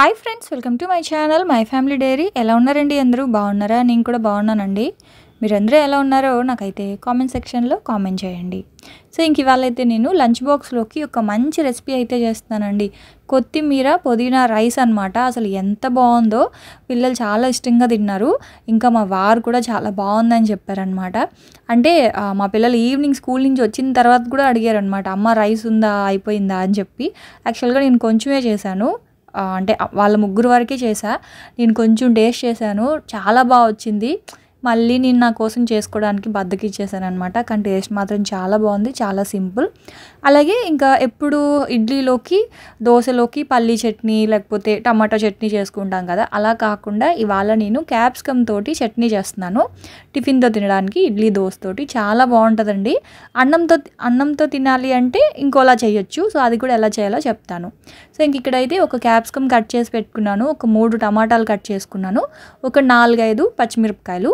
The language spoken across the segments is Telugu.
hi friends welcome to my channel my family diary ఎలా ఉన్నారండి అందరూ బాగున్నారా నేను కూడా బాగున్నానండి మీరందరూ ఎలా ఉన్నారో నాకైతే కామెంట్ సెక్షన్లో కామెంట్ చేయండి సో ఇంక ఇవాళ అయితే నేను లంచ్ బాక్స్లోకి ఒక మంచి రెసిపీ అయితే చేస్తానండి కొత్తిమీర పుదీనా రైస్ అనమాట అసలు ఎంత బాగుందో పిల్లలు చాలా ఇష్టంగా తిన్నారు ఇంకా మా వారు కూడా చాలా బాగుందని చెప్పారనమాట అంటే మా పిల్లలు ఈవినింగ్ స్కూల్ నుంచి వచ్చిన తర్వాత కూడా అడిగారనమాట అమ్మ రైస్ ఉందా అయిపోయిందా అని చెప్పి యాక్చువల్గా నేను కొంచెమే చేశాను అంటే వాళ్ళ ముగ్గురు వరకే చేసా నేను కొంచెం టేస్ట్ చేశాను చాలా బాగా వచ్చింది మళ్ళీ నేను నా కోసం చేసుకోవడానికి బద్దకిచ్చేసాను అనమాట కానీ టేస్ట్ మాత్రం చాలా బాగుంది చాలా సింపుల్ అలాగే ఇంకా ఎప్పుడు ఇడ్లీలోకి దోశలోకి పల్లీ చట్నీ లేకపోతే టమాటో చట్నీ చేసుకుంటాం కదా అలా కాకుండా ఇవాళ నేను క్యాప్సికమ్ తోటి చట్నీ చేస్తున్నాను టిఫిన్తో తినడానికి ఇడ్లీ దోశ తోటి చాలా బాగుంటుందండి అన్నంతో అన్నంతో తినాలి అంటే ఇంకోలా చేయొచ్చు సో అది కూడా ఎలా చేయాలో చెప్తాను సో ఇంక ఇక్కడైతే ఒక క్యాప్సికమ్ కట్ చేసి పెట్టుకున్నాను ఒక మూడు టమాటాలు కట్ చేసుకున్నాను ఒక నాలుగైదు పచ్చిమిరపకాయలు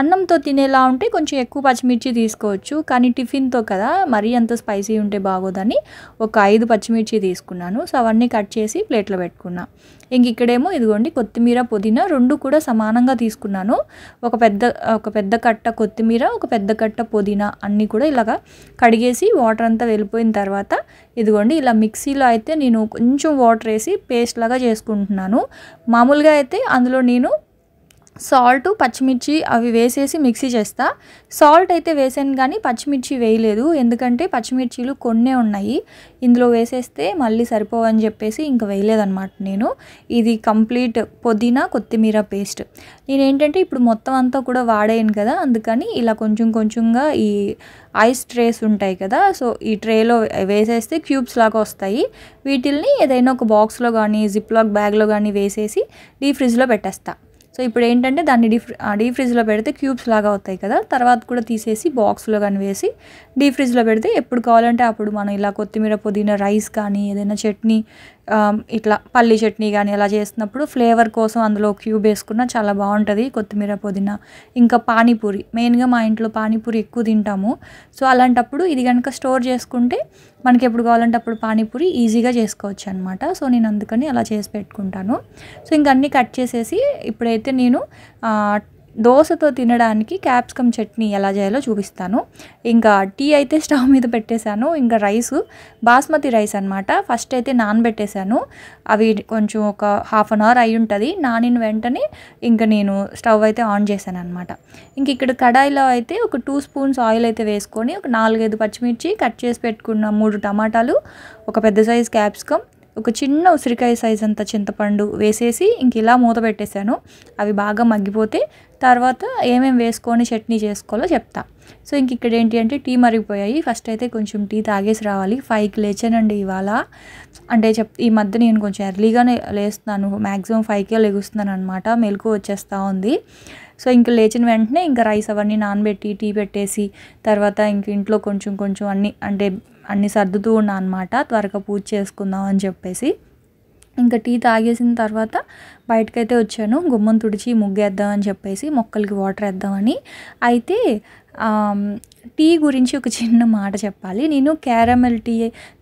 అన్నంతో తినేలా ఉంటే కొంచెం ఎక్కువ పచ్చిమిర్చి తీసుకోవచ్చు కానీ టిఫిన్తో కదా మరీ అంత స్పైసీ ఉంటే బాగోదని ఒక ఐదు పచ్చిమిర్చి తీసుకున్నాను సో అవన్నీ కట్ చేసి ప్లేట్లో పెట్టుకున్నా ఇంక ఇక్కడేమో ఇదిగోండి కొత్తిమీర పుదీనా రెండు కూడా సమానంగా తీసుకున్నాను ఒక పెద్ద ఒక పెద్ద కట్ట కొత్తిమీర ఒక పెద్ద కట్ట పుదీనా అన్నీ కూడా ఇలాగా కడిగేసి వాటర్ అంతా వెళ్ళిపోయిన తర్వాత ఇదిగోండి ఇలా మిక్సీలో అయితే నేను కొంచెం కొంచెం వాటర్ వేసి పేస్ట్ లాగా చేసుకుంటున్నాను మామూలుగా అయితే అందులో నేను సాల్ట్ పచ్చిమిర్చి అవి వేసేసి మిక్సీ చేస్తా సాల్ట్ అయితే వేసాను కానీ పచ్చిమిర్చి వేయలేదు ఎందుకంటే పచ్చిమిర్చీలు కొన్నే ఉన్నాయి ఇందులో వేసేస్తే మళ్ళీ సరిపోవని చెప్పేసి ఇంకా వేయలేదన్నమాట నేను ఇది కంప్లీట్ పుదీనా కొత్తిమీర పేస్ట్ నేనేంటంటే ఇప్పుడు మొత్తం అంతా కూడా వాడేయను కదా అందుకని ఇలా కొంచెం కొంచెంగా ఈ ఐస్ ట్రేస్ ఉంటాయి కదా సో ఈ ట్రేలో వేసేస్తే క్యూబ్స్ లాగా వస్తాయి వీటిల్ని ఏదైనా ఒక బాక్స్లో కానీ జిప్లాక్ బ్యాగ్లో కానీ వేసేసి డీ ఫ్రిడ్జ్లో పెట్టేస్తాను సో ఇప్పుడు ఏంటంటే దాన్ని డీ డీ ఫ్రిడ్జ్లో పెడితే క్యూబ్స్ లాగా అవుతాయి కదా తర్వాత కూడా తీసేసి బాక్స్లో కానీ వేసి డీ ఫ్రిడ్జ్లో పెడితే ఎప్పుడు కావాలంటే అప్పుడు మనం ఇలా కొత్తిమీర పుదీనా రైస్ కానీ ఏదైనా చట్నీ ఇట్లా పల్లి చట్నీ కానీ అలా చేసినప్పుడు ఫ్లేవర్ కోసం అందులో క్యూబ్ వేసుకున్నా చాలా బాగుంటుంది కొత్తిమీర పుదీనా ఇంకా పానీపూరి మెయిన్గా మా ఇంట్లో పానీపూరి ఎక్కువ తింటాము సో అలాంటప్పుడు ఇది కనుక స్టోర్ చేసుకుంటే మనకి ఎప్పుడు కావాలంటే అప్పుడు పానీపూరి ఈజీగా చేసుకోవచ్చు అనమాట సో నేను అందుకని అలా చేసి పెట్టుకుంటాను సో ఇంక కట్ చేసేసి ఇప్పుడైతే నేను దోశతో తినడానికి క్యాప్సికమ్ చట్నీ ఎలా చేయాలో చూపిస్తాను ఇంకా టీ అయితే స్టవ్ మీద పెట్టేశాను ఇంకా రైస్ బాస్మతి రైస్ అనమాట ఫస్ట్ అయితే నానబెట్టేశాను అవి కొంచెం ఒక హాఫ్ అన్ అవర్ అయి ఉంటుంది నానిన వెంటనే ఇంకా నేను స్టవ్ అయితే ఆన్ చేశాను అనమాట ఇంక ఇక్కడ కడాయిలో అయితే ఒక టూ స్పూన్స్ ఆయిల్ అయితే వేసుకొని ఒక నాలుగైదు పచ్చిమిర్చి కట్ చేసి పెట్టుకున్న మూడు టమాటాలు ఒక పెద్ద సైజ్ క్యాప్సికమ్ ఒక చిన్న ఉసిరికాయ సైజ్ అంత చింతపండు వేసేసి ఇంక ఇలా మూత పెట్టేశాను అవి బాగా మగ్గిపోతే తర్వాత ఏమేమి వేసుకొని చట్నీ చేసుకోవాలో చెప్తా సో ఇంక ఇక్కడ ఏంటి అంటే టీ మరిగిపోయాయి ఫస్ట్ అయితే కొంచెం టీ తాగేసి రావాలి ఫైవ్కి లేచానండి ఇవాళ అంటే చెప్ ఈ మధ్య నేను కొంచెం ఎర్లీగానే లేస్తున్నాను మ్యాక్సిమం ఫైవ్కే లెగుస్తున్నాను అనమాట మెలకు వచ్చేస్తూ ఉంది సో ఇంక లేచిన వెంటనే ఇంకా రైస్ అవన్నీ నానబెట్టి టీ పెట్టేసి తర్వాత ఇంక ఇంట్లో కొంచెం కొంచెం అన్నీ అంటే అన్నీ సర్దుతూ ఉన్నా అనమాట త్వరగా పూజ చేసుకుందాం అని చెప్పేసి ఇంకా టీ తాగేసిన తర్వాత బయటకైతే వచ్చాను గుమ్మం తుడిచి ముగ్గేద్దామని చెప్పేసి మొక్కలకి వాటర్ వేద్దామని అయితే టీ గురించి ఒక చిన్న మాట చెప్పాలి నేను క్యారమెల్ టీ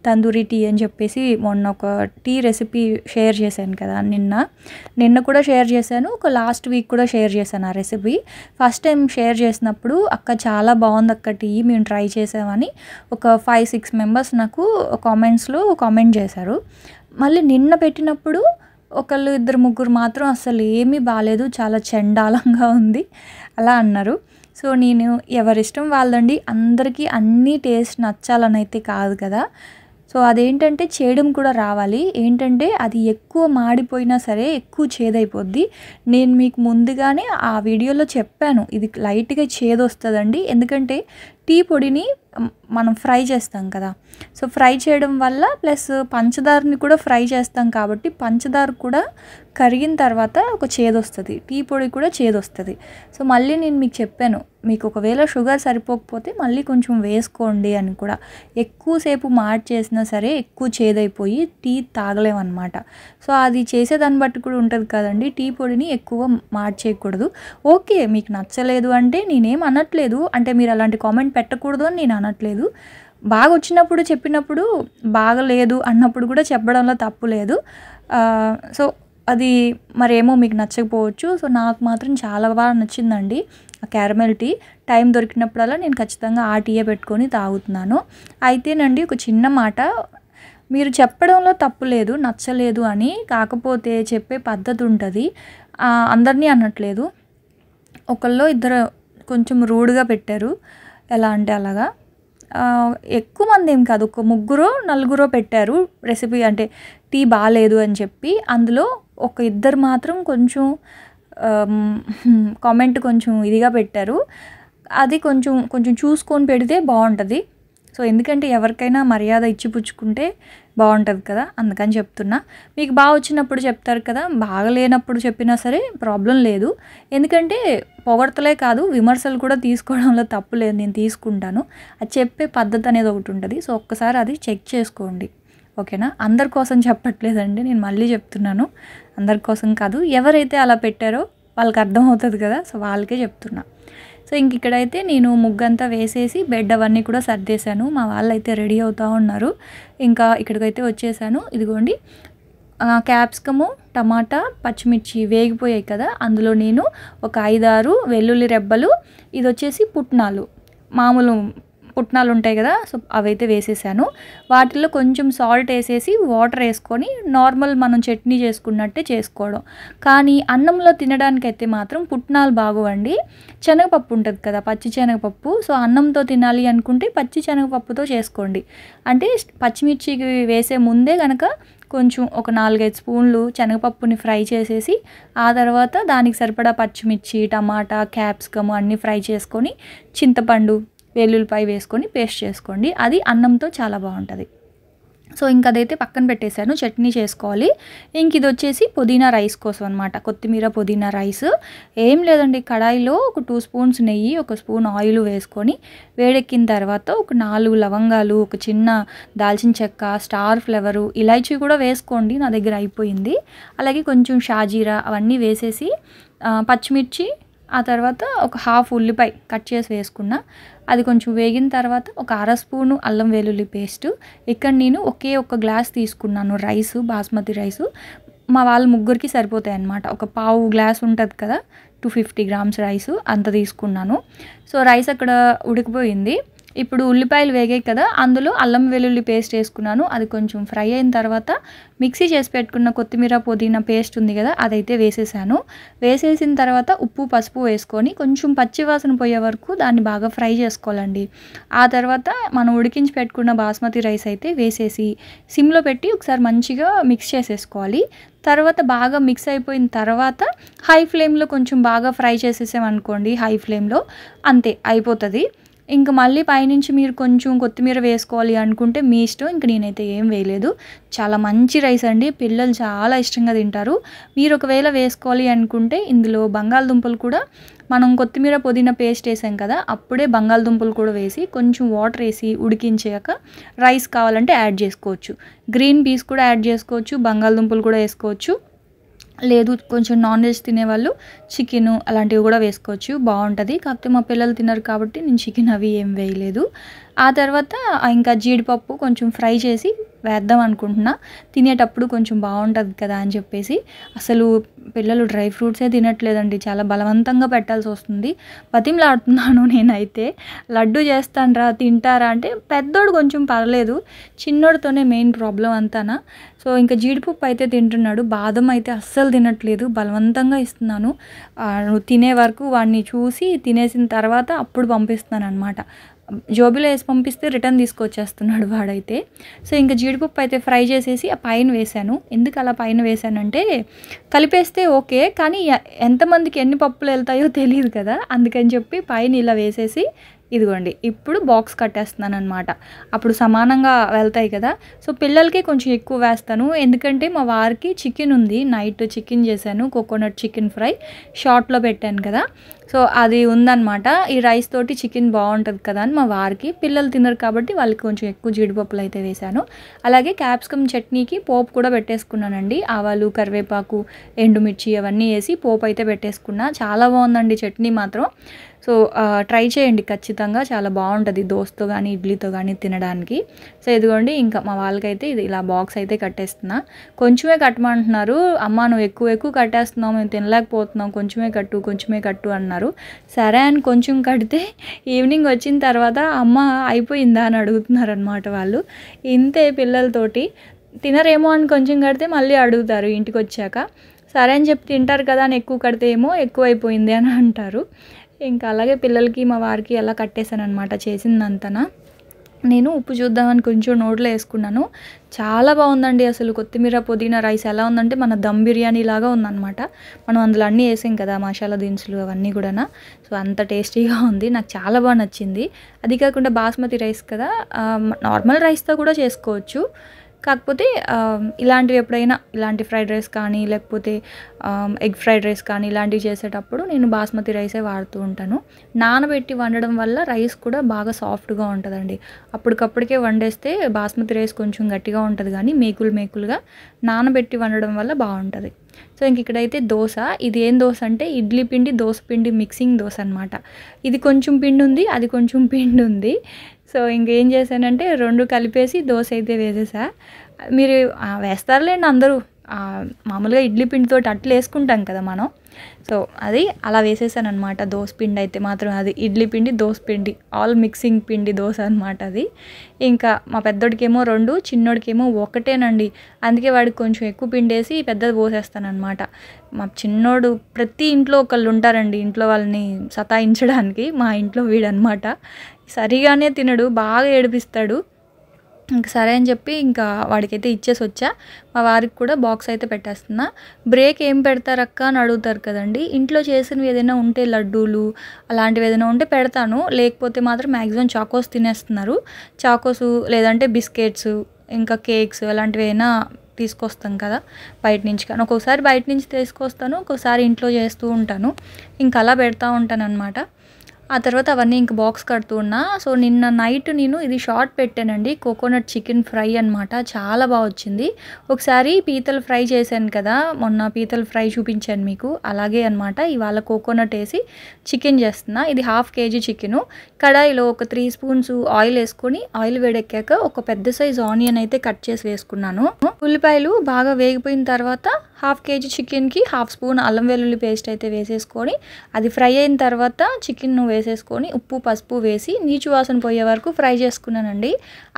తందూరి టీ అని చెప్పేసి మొన్న ఒక టీ రెసిపీ షేర్ చేశాను కదా నిన్న నిన్న కూడా షేర్ చేశాను ఒక లాస్ట్ వీక్ కూడా షేర్ చేశాను ఆ రెసిపీ ఫస్ట్ టైం షేర్ చేసినప్పుడు అక్క చాలా బాగుంది అక్క టీ మేము ట్రై చేసామని ఒక ఫైవ్ సిక్స్ మెంబర్స్ నాకు కామెంట్స్లో కామెంట్ చేశారు మళ్ళీ నిన్న పెట్టినప్పుడు ఒకళ్ళు ఇద్దరు ముగ్గురు మాత్రం అసలు ఏమీ బాగాలేదు చాలా చండాలంగా ఉంది అలా అన్నారు సో నేను ఎవరిష్టం వాళ్ళదండి అందరికీ అన్ని టేస్ట్ నచ్చాలని అయితే కాదు కదా సో అదేంటంటే చేయడం కూడా రావాలి ఏంటంటే అది ఎక్కువ మాడిపోయినా సరే ఎక్కువ చేదైపోద్ది నేను మీకు ముందుగానే ఆ వీడియోలో చెప్పాను ఇది లైట్గా చేదు వస్తుందండి ఎందుకంటే టీ పొడిని మనం ఫ్రై చేస్తాం కదా సో ఫ్రై చేయడం వల్ల ప్లస్ పంచదారని కూడా ఫ్రై చేస్తాం కాబట్టి పంచదార కూడా కరిగిన తర్వాత ఒక చేదు వస్తుంది టీ పొడి కూడా చేదు వస్తుంది సో మళ్ళీ నేను మీకు చెప్పాను మీకు ఒకవేళ షుగర్ సరిపోకపోతే మళ్ళీ కొంచెం వేసుకోండి అని కూడా ఎక్కువసేపు చేసినా సరే ఎక్కువ చేదైపోయి టీ తాగలేమన్నమాట సో అది చేసేదాన్ని బట్టి కూడా ఉంటుంది కదండి టీ పొడిని ఎక్కువ మార్చేయకూడదు ఓకే మీకు నచ్చలేదు అంటే నేనేం అనట్లేదు అంటే మీరు అలాంటి కామెంట్ పెట్టకూడదు అని నేను అనట్లేదు బాగా వచ్చినప్పుడు చెప్పినప్పుడు బాగలేదు అన్నప్పుడు కూడా చెప్పడంలో తప్పు లేదు సో అది మరేమో మీకు నచ్చకపోవచ్చు సో నాకు మాత్రం చాలా బాగా నచ్చిందండి క్యారమెల్ టీ టైం దొరికినప్పుడల్లా నేను ఖచ్చితంగా ఆ టీయే పెట్టుకొని తాగుతున్నాను అయితేనండి ఒక చిన్న మాట మీరు చెప్పడంలో తప్పు లేదు నచ్చలేదు అని కాకపోతే చెప్పే పద్ధతి ఉంటుంది అందరినీ అనట్లేదు ఒకళ్ళు ఇద్దరు కొంచెం రూడ్గా పెట్టారు ఎలా అంటే అలాగా ఎక్కువ మంది ఏం కాదు ఒక ముగ్గురో నలుగురో పెట్టారు రెసిపీ అంటే టీ బాగాలేదు అని చెప్పి అందులో ఒక ఇద్దరు మాత్రం కొంచెం కామెంట్ um, కొంచెం ఇదిగా పెట్టారు అది కొంచెం కొంచెం చూసుకొని పెడితే బాగుంటుంది సో ఎందుకంటే ఎవరికైనా మర్యాద ఇచ్చిపుచ్చుకుంటే బాగుంటుంది కదా అందుకని చెప్తున్నా మీకు బాగా వచ్చినప్పుడు చెప్తారు కదా బాగా లేనప్పుడు చెప్పినా సరే ప్రాబ్లం లేదు ఎందుకంటే పొగడతలే కాదు విమర్శలు కూడా తీసుకోవడంలో తప్పు లేదు నేను తీసుకుంటాను అది చెప్పే పద్ధతి అనేది ఒకటి ఉంటుంది సో ఒక్కసారి అది చెక్ చేసుకోండి ఓకేనా అందరి కోసం చెప్పట్లేదండి నేను మళ్ళీ చెప్తున్నాను అందరి కోసం కాదు ఎవరైతే అలా పెట్టారో వాళ్ళకి అర్థం అవుతుంది కదా సో వాళ్ళకే చెప్తున్నా సో ఇంక ఇక్కడైతే నేను ముగ్గంతా వేసేసి బెడ్ అవన్నీ కూడా సర్దేశాను మా వాళ్ళైతే రెడీ అవుతూ ఉన్నారు ఇంకా ఇక్కడికైతే వచ్చేసాను ఇదిగోండి క్యాప్సికము టమాటా పచ్చిమిర్చి వేగిపోయాయి కదా అందులో నేను ఒక ఐదారు వెల్లుల్లి రెబ్బలు ఇది వచ్చేసి పుట్నాలు మామూలు పుట్నాలు ఉంటాయి కదా సో అవైతే వేసేసాను వాటిల్లో కొంచెం సాల్ట్ వేసేసి వాటర్ వేసుకొని నార్మల్ మనం చట్నీ చేసుకున్నట్టే చేసుకోవడం కానీ అన్నంలో తినడానికి అయితే మాత్రం పుట్నాలు బాగోవండి శనగపప్పు ఉంటుంది కదా పచ్చి శనగపప్పు సో అన్నంతో తినాలి అనుకుంటే పచ్చి శనగపప్పుతో చేసుకోండి అంటే పచ్చిమిర్చికి వేసే ముందే కనుక కొంచెం ఒక నాలుగైదు స్పూన్లు శనగపప్పుని ఫ్రై చేసేసి ఆ తర్వాత దానికి సరిపడా పచ్చిమిర్చి టమాటా క్యాప్సికమ్ అన్నీ ఫ్రై చేసుకొని చింతపండు వెల్లుల్లిపాయ వేసుకొని పేస్ట్ చేసుకోండి అది అన్నంతో చాలా బాగుంటుంది సో ఇంక అదైతే పక్కన పెట్టేశాను చట్నీ చేసుకోవాలి ఇంక ఇది వచ్చేసి పుదీనా రైస్ కోసం అనమాట కొత్తిమీర పుదీనా రైస్ ఏం లేదండి కడాయిలో ఒక టూ స్పూన్స్ నెయ్యి ఒక స్పూన్ ఆయిల్ వేసుకొని వేడెక్కిన తర్వాత ఒక నాలుగు లవంగాలు ఒక చిన్న దాల్చిన చెక్క స్టార్ ఫ్లేవరు ఇలాచీ కూడా వేసుకోండి నా దగ్గర అయిపోయింది అలాగే కొంచెం షాజీరా అవన్నీ వేసేసి పచ్చిమిర్చి ఆ తర్వాత ఒక హాఫ్ ఉల్లిపాయ కట్ చేసి వేసుకున్న అది కొంచెం వేగిన తర్వాత ఒక అర స్పూను అల్లం వెల్లుల్లి పేస్ట్ ఇక్కడ నేను ఒకే ఒక గ్లాస్ తీసుకున్నాను రైసు బాస్మతి రైసు మా వాళ్ళ ముగ్గురికి సరిపోతాయి అన్నమాట ఒక పావు గ్లాస్ ఉంటుంది కదా టూ ఫిఫ్టీ గ్రామ్స్ రైసు అంత తీసుకున్నాను సో రైస్ అక్కడ ఉడికిపోయింది ఇప్పుడు ఉల్లిపాయలు వేగాయి కదా అందులో అల్లం వెల్లుల్లి పేస్ట్ వేసుకున్నాను అది కొంచెం ఫ్రై అయిన తర్వాత మిక్సీ చేసి పెట్టుకున్న కొత్తిమీర పుదీనా పేస్ట్ ఉంది కదా అదైతే వేసేసాను వేసేసిన తర్వాత ఉప్పు పసుపు వేసుకొని కొంచెం పచ్చివాసన పోయే వరకు దాన్ని బాగా ఫ్రై చేసుకోవాలండి ఆ తర్వాత మనం ఉడికించి పెట్టుకున్న బాస్మతి రైస్ అయితే వేసేసి సిమ్లో పెట్టి ఒకసారి మంచిగా మిక్స్ చేసేసుకోవాలి తర్వాత బాగా మిక్స్ అయిపోయిన తర్వాత హై ఫ్లేమ్లో కొంచెం బాగా ఫ్రై చేసేసామనుకోండి హై ఫ్లేమ్లో అంతే అయిపోతుంది ఇంక మళ్ళీ పైనుంచి మీరు కొంచెం కొత్తిమీర వేసుకోవాలి అనుకుంటే మీ ఇష్టం ఇంక నేనైతే ఏం వేయలేదు చాలా మంచి రైస్ అండి పిల్లలు చాలా ఇష్టంగా తింటారు మీరు ఒకవేళ వేసుకోవాలి అనుకుంటే ఇందులో బంగాళదుంపలు కూడా మనం కొత్తిమీర పుదీనా పేస్ట్ వేసాం కదా అప్పుడే బంగాళదుంపలు కూడా వేసి కొంచెం వాటర్ వేసి ఉడికించాక రైస్ కావాలంటే యాడ్ చేసుకోవచ్చు గ్రీన్ పీస్ కూడా యాడ్ చేసుకోవచ్చు బంగాళదుంపలు కూడా వేసుకోవచ్చు లేదు కొంచెం నాన్ వెజ్ తినేవాళ్ళు చికెన్ అలాంటివి కూడా వేసుకోవచ్చు బాగుంటుంది కాకపోతే మా పిల్లలు తిన్నారు కాబట్టి నేను చికెన్ అవి ఏం వేయలేదు ఆ తర్వాత ఇంకా జీడిపప్పు కొంచెం ఫ్రై చేసి వేద్దాం అనుకుంటున్నా తినేటప్పుడు కొంచెం బాగుంటుంది కదా అని చెప్పేసి అసలు పిల్లలు డ్రై ఫ్రూట్సే తినట్లేదండి చాలా బలవంతంగా పెట్టాల్సి వస్తుంది పతిమలాడుతున్నాను నేనైతే లడ్డు చేస్తానరా తింటారా అంటే పెద్దోడు కొంచెం పర్లేదు చిన్నోడితోనే మెయిన్ ప్రాబ్లం అంతానా సో ఇంకా జీడిపప్పు అయితే తింటున్నాడు బాదం అయితే అస్సలు తినట్లేదు బలవంతంగా ఇస్తున్నాను తినే వరకు వాడిని చూసి తినేసిన తర్వాత అప్పుడు పంపిస్తున్నాను అనమాట జోబిలో వేసి పంపిస్తే రిటర్న్ తీసుకొచ్చేస్తున్నాడు వాడైతే సో ఇంకా జీడిపప్పు అయితే ఫ్రై చేసేసి ఆ పైన వేశాను ఎందుకు అలా పైన వేశానంటే కలిపేస్తే ఓకే కానీ ఎంతమందికి ఎన్ని పప్పులు వెళ్తాయో తెలియదు కదా అందుకని చెప్పి పైన ఇలా వేసేసి ఇదిగోండి ఇప్పుడు బాక్స్ కట్టేస్తున్నాను అనమాట అప్పుడు సమానంగా వెళ్తాయి కదా సో పిల్లలకి కొంచెం ఎక్కువ వేస్తాను ఎందుకంటే మా వారికి చికెన్ ఉంది నైట్ చికెన్ చేశాను కోకోనట్ చికెన్ ఫ్రై షార్ట్లో పెట్టాను కదా సో అది ఉందన్నమాట ఈ రైస్ తోటి చికెన్ బాగుంటుంది కదా అని మా వారికి పిల్లలు తిన్నారు కాబట్టి వాళ్ళకి కొంచెం ఎక్కువ జీడిపప్పులు అయితే వేశాను అలాగే క్యాప్సికమ్ చట్నీకి పోపు కూడా పెట్టేసుకున్నానండి ఆవాలు కరివేపాకు ఎండుమిర్చి అవన్నీ వేసి పోపు అయితే పెట్టేసుకున్నా చాలా బాగుందండి చట్నీ మాత్రం సో ట్రై చేయండి ఖచ్చితంగా చాలా బాగుంటుంది దోస్తో కానీ ఇడ్లీతో కానీ తినడానికి సో ఇదిగోండి ఇంకా మా వాళ్ళకైతే ఇది ఇలా బాక్స్ అయితే కట్టేస్తున్నా కొంచెమే కట్టమంటున్నారు అమ్మ నువ్వు ఎక్కువ ఎక్కువ కట్టేస్తున్నావు మేము తినలేకపోతున్నాం కొంచెమే కట్టు కొంచెమే కట్టు అన్నారు సరే అని కొంచెం కడితే ఈవినింగ్ వచ్చిన తర్వాత అమ్మ అయిపోయిందా అని అడుగుతున్నారు అనమాట వాళ్ళు ఇంతే పిల్లలతోటి తినరేమో అని కొంచెం కడితే మళ్ళీ అడుగుతారు ఇంటికి వచ్చాక సరే అని చెప్పి తింటారు కదా అని ఎక్కువ కడితే ఏమో ఎక్కువ అయిపోయింది అని అంటారు ఇంకా అలాగే పిల్లలకి మా వారికి అలా కట్టేశాను అనమాట చేసిందంతనా నేను ఉప్పు చూద్దామని కొంచెం నోట్లో వేసుకున్నాను చాలా బాగుందండి అసలు కొత్తిమీర పుదీనా రైస్ ఎలా ఉందంటే మన దమ్ బిర్యానీ లాగా ఉందన్నమాట మనం అందులో అన్నీ వేసాం కదా మసాలా దినుసులు అవన్నీ కూడా సో అంత టేస్టీగా ఉంది నాకు చాలా బాగా నచ్చింది అది కాకుండా బాస్మతి రైస్ కదా నార్మల్ రైస్తో కూడా చేసుకోవచ్చు కాకపోతే ఇలాంటివి ఎప్పుడైనా ఇలాంటి ఫ్రైడ్ రైస్ కానీ లేకపోతే ఎగ్ ఫ్రైడ్ రైస్ కానీ ఇలాంటివి చేసేటప్పుడు నేను బాస్మతి రైసే వాడుతూ ఉంటాను నానబెట్టి వండడం వల్ల రైస్ కూడా బాగా సాఫ్ట్గా ఉంటుందండి అప్పటికప్పటికే వండేస్తే బాస్మతి రైస్ కొంచెం గట్టిగా ఉంటుంది కానీ మేకులు మేకులుగా నానబెట్టి వండడం వల్ల బాగుంటుంది సో ఇంక ఇక్కడైతే దోశ ఇది ఏం దోశ అంటే ఇడ్లీ పిండి దోశ పిండి మిక్సింగ్ దోశ అనమాట ఇది కొంచెం పిండి ఉంది అది కొంచెం పిండి ఉంది సో ఇంకేం చేశానంటే రెండు కలిపేసి దోశ అయితే వేసేసా మీరు వేస్తారులేండి అందరూ మామూలుగా ఇడ్లీ పిండితో అట్లు వేసుకుంటాం కదా మనం సో అది అలా వేసేసాను అనమాట దోశ పిండి అయితే మాత్రం అది ఇడ్లీ పిండి దోశ పిండి ఆల్ మిక్సింగ్ పిండి దోశ అనమాట అది ఇంకా మా పెద్దోడికేమో రెండు చిన్నోడికేమో ఒకటేనండి అందుకే వాడికి కొంచెం ఎక్కువ పిండి వేసి పెద్దది పోసేస్తానమాట మా చిన్నోడు ప్రతి ఇంట్లో ఒకళ్ళు ఉంటారండి ఇంట్లో వాళ్ళని సతాయించడానికి మా ఇంట్లో వీడనమాట సరిగానే తినడు బాగా ఏడిపిస్తాడు ఇంకా సరే అని చెప్పి ఇంకా వాడికైతే ఇచ్చేసి వచ్చా మా వారికి కూడా బాక్స్ అయితే పెట్టేస్తున్నా బ్రేక్ ఏం పెడతారక్క అని అడుగుతారు కదండి ఇంట్లో చేసినవి ఏదైనా ఉంటే లడ్డూలు అలాంటివి ఏదైనా ఉంటే పెడతాను లేకపోతే మాత్రం మ్యాక్సిమం చాకోస్ తినేస్తున్నారు చాకోస్ లేదంటే బిస్కెట్స్ ఇంకా కేక్స్ అలాంటివి ఏమైనా తీసుకొస్తాం కదా బయట నుంచి కానీ ఒక్కొక్కసారి బయట నుంచి తీసుకొస్తాను ఒక్కొక్కసారి ఇంట్లో చేస్తూ ఉంటాను ఇంకా అలా పెడతా ఉంటాను అనమాట ఆ తర్వాత అవన్నీ ఇంక బాక్స్ కడుతూ ఉన్నా సో నిన్న నైట్ నేను ఇది షార్ట్ పెట్టానండి కోకోనట్ చికెన్ ఫ్రై అనమాట చాలా బాగా వచ్చింది ఒకసారి పీతలు ఫ్రై చేశాను కదా మొన్న పీతలు ఫ్రై చూపించాను మీకు అలాగే అనమాట ఇవాళ కోకోనట్ వేసి చికెన్ చేస్తున్నా ఇది హాఫ్ కేజీ చికెను కడాయిలో ఒక త్రీ స్పూన్స్ ఆయిల్ వేసుకొని ఆయిల్ వేడెక్కాక ఒక పెద్ద సైజ్ ఆనియన్ అయితే కట్ చేసి వేసుకున్నాను ఉల్లిపాయలు బాగా వేగిపోయిన తర్వాత హాఫ్ కేజీ చికెన్కి హాఫ్ స్పూన్ అల్లం వెల్లుల్లి పేస్ట్ అయితే వేసేసుకొని అది ఫ్రై అయిన తర్వాత చికెన్ను వేసేసుకొని ఉప్పు పసుపు వేసి నీచు వాసన పోయే వరకు ఫ్రై చేసుకున్నానండి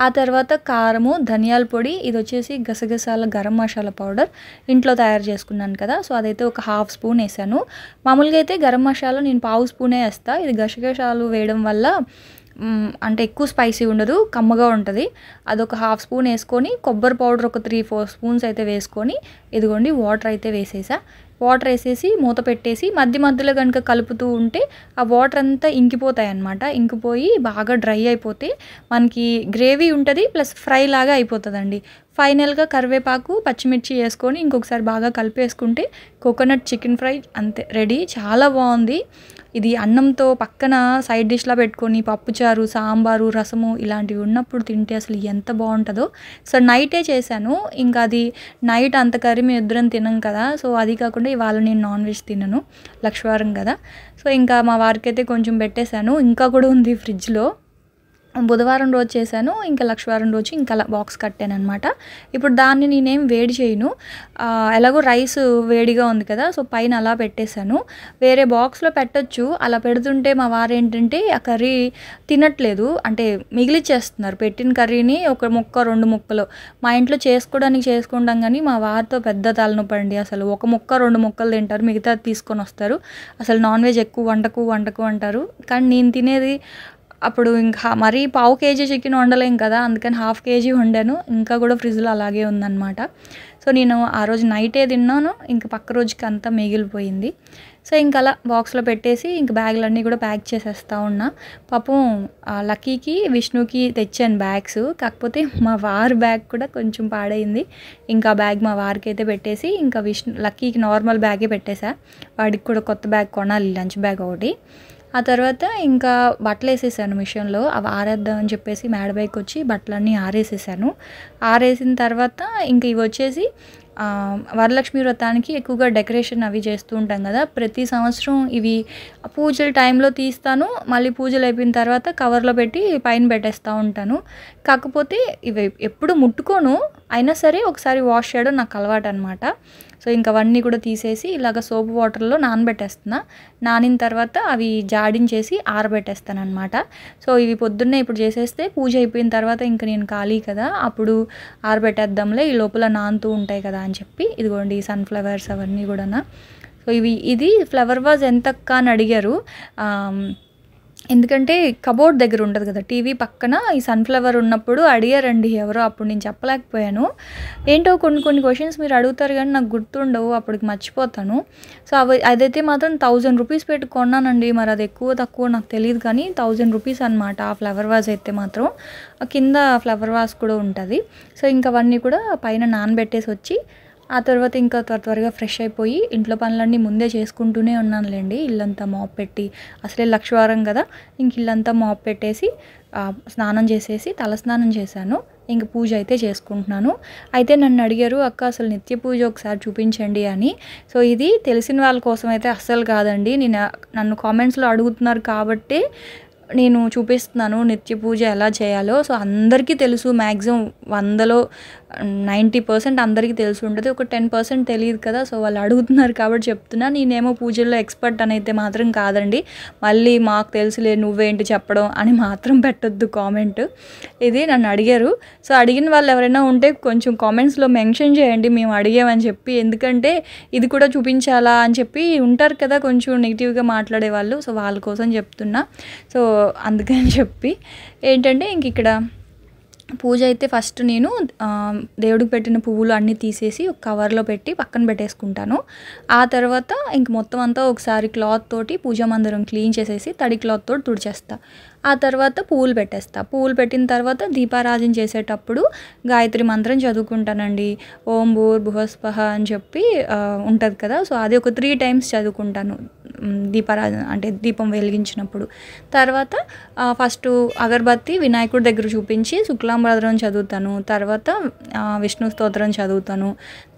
ఆ తర్వాత కారము ధనియాల పొడి ఇది వచ్చేసి గసగసాల గరం మసాలా పౌడర్ ఇంట్లో తయారు చేసుకున్నాను కదా సో అదైతే ఒక హాఫ్ స్పూన్ వేసాను మామూలుగా అయితే గరం మసాలా నేను పావు స్పూనే వేస్తా ఇది గసగసాలు వేయడం వల్ల కూడా అంటే ఎక్కువ స్పైసీ ఉండదు కమ్మగా ఉంటుంది అదొక హాఫ్ స్పూన్ వేసుకొని కొబ్బరి పౌడర్ ఒక త్రీ ఫోర్ స్పూన్స్ అయితే వేసుకొని ఇదిగోండి వాటర్ అయితే వేసేసా వాటర్ వేసేసి మూత పెట్టేసి మధ్య మధ్యలో కనుక కలుపుతూ ఉంటే ఆ వాటర్ అంతా ఇంకిపోతాయి అన్నమాట ఇంకిపోయి బాగా డ్రై అయిపోతే మనకి గ్రేవీ ఉంటుంది ప్లస్ ఫ్రై లాగా అయిపోతుందండి ఫైనల్గా కరివేపాకు పచ్చిమిర్చి వేసుకొని ఇంకొకసారి బాగా కలిపేసుకుంటే కోకోనట్ చికెన్ ఫ్రై అంతే రెడీ చాలా బాగుంది ఇది అన్నంతో పక్కన సైడ్ డిష్లా పెట్టుకొని పప్పుచారు సాంబారు రసము ఇలాంటివి ఉన్నప్పుడు తింటే అసలు ఎంత బాగుంటుందో సో నైటే చేశాను ఇంకా అది నైట్ అంత కర్రీ మేము ఇద్దరం తినం కదా సో అది కాకుండా ఇవాళ నేను నాన్ వెజ్ తినను లక్ష్వారం కదా సో ఇంకా మా వారికైతే కొంచెం పెట్టేశాను ఇంకా కూడా ఉంది ఫ్రిడ్జ్లో బుధవారం రోజు చేశాను ఇంకా లక్షవారం రోజు ఇంకా బాక్స్ కట్టాను అనమాట ఇప్పుడు దాన్ని నేనేం వేడి చేయను ఎలాగో రైస్ వేడిగా ఉంది కదా సో పైన అలా పెట్టేశాను వేరే బాక్స్లో పెట్టచ్చు అలా పెడుతుంటే మా వారు ఏంటంటే ఆ కర్రీ తినట్లేదు అంటే మిగిలిచ్చేస్తున్నారు పెట్టిన కర్రీని ఒక ముక్క రెండు ముక్కలు మా ఇంట్లో చేసుకోవడానికి చేసుకుంటాం కానీ మా వారితో పెద్ద తలనొప్పండి అసలు ఒక ముక్క రెండు ముక్కలు తింటారు మిగతా తీసుకొని వస్తారు అసలు నాన్ వెజ్ ఎక్కువ వండకు వండకు అంటారు కానీ నేను తినేది అప్పుడు ఇంకా మరీ పావు కేజీ చికెన్ వండలేం కదా అందుకని హాఫ్ కేజీ వండాను ఇంకా కూడా ఫ్రిడ్జ్లో అలాగే ఉందన్నమాట సో నేను ఆ రోజు నైటే తిన్నాను ఇంక పక్క రోజుకి అంతా మిగిలిపోయింది సో ఇంక అలా బాక్స్లో పెట్టేసి ఇంక బ్యాగ్లన్నీ కూడా ప్యాక్ చేసేస్తా ఉన్నా పాపం లక్కీకి విష్ణుకి తెచ్చాను బ్యాగ్స్ కాకపోతే మా వార్ బ్యాగ్ కూడా కొంచెం పాడైంది ఇంకా బ్యాగ్ మా వారికి అయితే పెట్టేసి ఇంకా విష్ణు లక్కీకి నార్మల్ బ్యాగే పెట్టేశా వాడికి కూడా కొత్త బ్యాగ్ కొనాలి లంచ్ బ్యాగ్ ఒకటి ఆ తర్వాత ఇంకా బట్టలు వేసేసాను మిషన్లో అవి ఆరేద్దామని చెప్పేసి మేడబైకి వచ్చి బట్టలన్నీ ఆరేసేసాను ఆరేసిన తర్వాత ఇంక ఇవి వచ్చేసి వరలక్ష్మి వ్రతానికి ఎక్కువగా డెకరేషన్ అవి చేస్తూ ఉంటాం కదా ప్రతి సంవత్సరం ఇవి పూజల టైంలో తీస్తాను మళ్ళీ పూజలు అయిపోయిన తర్వాత కవర్లో పెట్టి పైన పెట్టేస్తూ ఉంటాను కాకపోతే ఇవి ఎప్పుడు ముట్టుకోను అయినా సరే ఒకసారి వాష్ చేయడం నాకు అలవాటు అనమాట సో ఇంక అవన్నీ కూడా తీసేసి ఇలాగ సోప్ వాటర్లో నానబెట్టేస్తున్నా నానిన తర్వాత అవి జాడించేసి ఆరబెట్టేస్తాను అనమాట సో ఇవి పొద్దున్నే ఇప్పుడు చేసేస్తే పూజ అయిపోయిన తర్వాత ఇంక నేను ఖాళీ కదా అప్పుడు ఆరబెట్టేద్దాంలే ఈ లోపల నానుతూ ఉంటాయి కదా అని చెప్పి ఇదిగోండి సన్ఫ్లవర్స్ అవన్నీ కూడా సో ఇవి ఇది ఫ్లవర్ వాజ్ ఎంతక్క అని అడిగారు ఎందుకంటే కబోర్డ్ దగ్గర ఉండదు కదా టీవీ పక్కన ఈ సన్ఫ్లవర్ ఉన్నప్పుడు అడిగారండి ఎవరో అప్పుడు నేను చెప్పలేకపోయాను ఏంటో కొన్ని కొన్ని క్వశ్చన్స్ మీరు అడుగుతారు కానీ నాకు గుర్తుండవు అప్పటికి మర్చిపోతాను సో అవి అదైతే మాత్రం థౌజండ్ రూపీస్ పెట్టుకున్నానండి కొన్నానండి మరి అది ఎక్కువ తక్కువ నాకు తెలియదు కానీ థౌజండ్ రూపీస్ అనమాట ఆ ఫ్లవర్ వాజ్ అయితే మాత్రం కింద ఫ్లవర్ వాజ్ కూడా ఉంటుంది సో ఇంకా అవన్నీ కూడా పైన నానబెట్టేసి వచ్చి ఆ తర్వాత ఇంకా త్వర త్వరగా ఫ్రెష్ అయిపోయి ఇంట్లో పనులన్నీ ముందే చేసుకుంటూనే ఉన్నానులేండి ఇల్లంతా మాప్ పెట్టి అసలే లక్షవారం కదా ఇంక ఇల్లంతా మాప్ పెట్టేసి స్నానం చేసేసి తలస్నానం చేశాను ఇంక పూజ అయితే చేసుకుంటున్నాను అయితే నన్ను అడిగారు అక్క అసలు నిత్య పూజ ఒకసారి చూపించండి అని సో ఇది తెలిసిన వాళ్ళ కోసం అయితే అస్సలు కాదండి నేను నన్ను కామెంట్స్లో అడుగుతున్నారు కాబట్టి నేను చూపిస్తున్నాను నిత్య పూజ ఎలా చేయాలో సో అందరికీ తెలుసు మ్యాక్సిమం వందలో నైంటీ పర్సెంట్ అందరికీ తెలిసి ఉంటుంది ఒక టెన్ పర్సెంట్ తెలియదు కదా సో వాళ్ళు అడుగుతున్నారు కాబట్టి చెప్తున్నా నేనేమో పూజల్లో ఎక్స్పర్ట్ అని అయితే మాత్రం కాదండి మళ్ళీ మాకు తెలుసులే నువ్వేంటి చెప్పడం అని మాత్రం పెట్టద్దు కామెంట్ ఇది నన్ను అడిగారు సో అడిగిన వాళ్ళు ఎవరైనా ఉంటే కొంచెం కామెంట్స్లో మెన్షన్ చేయండి మేము అడిగామని చెప్పి ఎందుకంటే ఇది కూడా చూపించాలా అని చెప్పి ఉంటారు కదా కొంచెం నెగిటివ్గా మాట్లాడే వాళ్ళు సో వాళ్ళ కోసం చెప్తున్నా సో అందుకని చెప్పి ఏంటంటే ఇంక ఇక్కడ పూజ అయితే ఫస్ట్ నేను దేవుడికి పెట్టిన పువ్వులు అన్నీ తీసేసి ఒక కవర్లో పెట్టి పక్కన పెట్టేసుకుంటాను ఆ తర్వాత ఇంక మొత్తం అంతా ఒకసారి క్లాత్ తోటి పూజ మందిరం క్లీన్ చేసేసి తడి క్లాత్ తోటి తుడిచేస్తా ఆ తర్వాత పువ్వులు పెట్టేస్తా పువ్వులు పెట్టిన తర్వాత దీపారాజన చేసేటప్పుడు గాయత్రి మంత్రం చదువుకుంటానండి ఓం భూర్ బృహస్పహ అని చెప్పి ఉంటుంది కదా సో అది ఒక త్రీ టైమ్స్ చదువుకుంటాను దీపారాధన అంటే దీపం వెలిగించినప్పుడు తర్వాత ఫస్ట్ అగరబత్తి వినాయకుడి దగ్గర చూపించి శుక్లాంబరం చదువుతాను తర్వాత విష్ణు స్తోత్రం చదువుతాను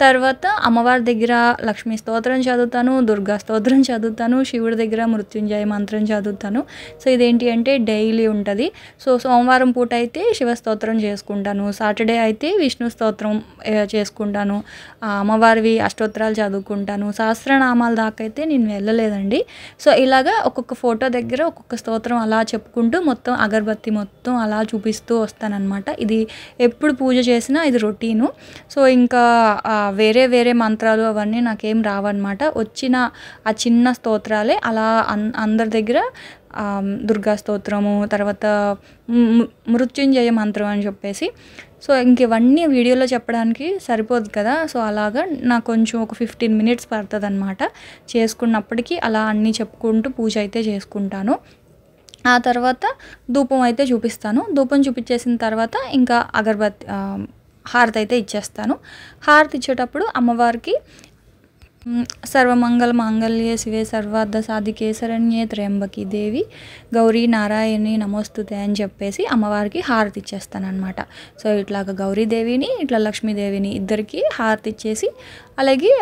తర్వాత అమ్మవారి దగ్గర లక్ష్మీ స్తోత్రం చదువుతాను దుర్గా స్తోత్రం చదువుతాను శివుడి దగ్గర మృత్యుంజయ మంత్రం చదువుతాను సో ఇదేంటి అంటే డైలీ ఉంటుంది సో సోమవారం పూట అయితే శివ స్తోత్రం చేసుకుంటాను సాటర్డే అయితే విష్ణు స్తోత్రం చేసుకుంటాను అమ్మవారివి అష్టోత్తరాలు చదువుకుంటాను సహస్రనామాల దాకా అయితే నేను వెళ్ళలేదండి చేసుకోండి సో ఇలాగా ఒక్కొక్క ఫోటో దగ్గర ఒక్కొక్క స్తోత్రం అలా చెప్పుకుంటూ మొత్తం అగరబత్తి మొత్తం అలా చూపిస్తూ వస్తానన్నమాట ఇది ఎప్పుడు పూజ చేసినా ఇది రొటీను సో ఇంకా వేరే వేరే మంత్రాలు అవన్నీ నాకేం రావన్నమాట వచ్చిన ఆ చిన్న స్తోత్రాలే అలా అందరి దగ్గర దుర్గా స్తోత్రము తర్వాత మృత్యుంజయ మంత్రం అని చెప్పేసి సో ఇంక ఇవన్నీ వీడియోలో చెప్పడానికి సరిపోదు కదా సో అలాగా నాకు కొంచెం ఒక ఫిఫ్టీన్ మినిట్స్ పడుతుంది అనమాట చేసుకున్నప్పటికీ అలా అన్నీ చెప్పుకుంటూ పూజ అయితే చేసుకుంటాను ఆ తర్వాత ధూపం అయితే చూపిస్తాను ధూపం చూపించేసిన తర్వాత ఇంకా అగర్బత్ హారతి అయితే ఇచ్చేస్తాను హారతి ఇచ్చేటప్పుడు అమ్మవారికి సర్వమంగళ మాంగళ్య శివే సర్వార్థ సాధి కేసరణ్యే త్రయంబకి దేవి గౌరీ నారాయణి నమోస్తుతే అని చెప్పేసి అమ్మవారికి హారతి ఇచ్చేస్తానమాట సో ఇట్లాగ గౌరీదేవిని ఇట్లా లక్ష్మీదేవిని ఇద్దరికి హారతి ఇచ్చేసి అలాగే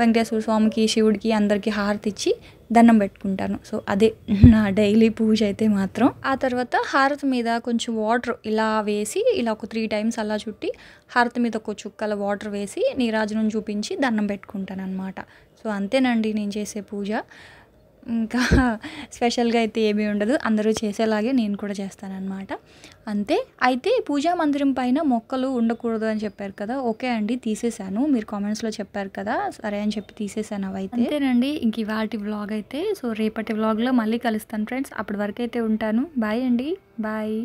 వెంకటేశ్వర స్వామికి శివుడికి అందరికీ హారతి ఇచ్చి దండం పెట్టుకుంటాను సో అదే నా డైలీ పూజ అయితే మాత్రం ఆ తర్వాత హారతి మీద కొంచెం వాటర్ ఇలా వేసి ఇలా ఒక త్రీ టైమ్స్ అలా చుట్టి హారతి మీద ఒక చుక్కల వాటర్ వేసి నీరాజనం చూపించి దండం పెట్టుకుంటాను అనమాట సో అంతేనండి నేను చేసే పూజ ఇంకా స్పెషల్గా అయితే ఏమీ ఉండదు అందరూ చేసేలాగే నేను కూడా చేస్తానన్నమాట అంతే అయితే పూజా మందిరం పైన మొక్కలు ఉండకూడదు అని చెప్పారు కదా ఓకే అండి తీసేశాను మీరు కామెంట్స్లో చెప్పారు కదా సరే అని చెప్పి తీసేశాను అయితే అంతేనండి ఇంక ఇవాటి వ్లాగ్ అయితే సో రేపటి వ్లాగ్లో మళ్ళీ కలుస్తాను ఫ్రెండ్స్ అప్పటి వరకు అయితే ఉంటాను బాయ్ అండి బాయ్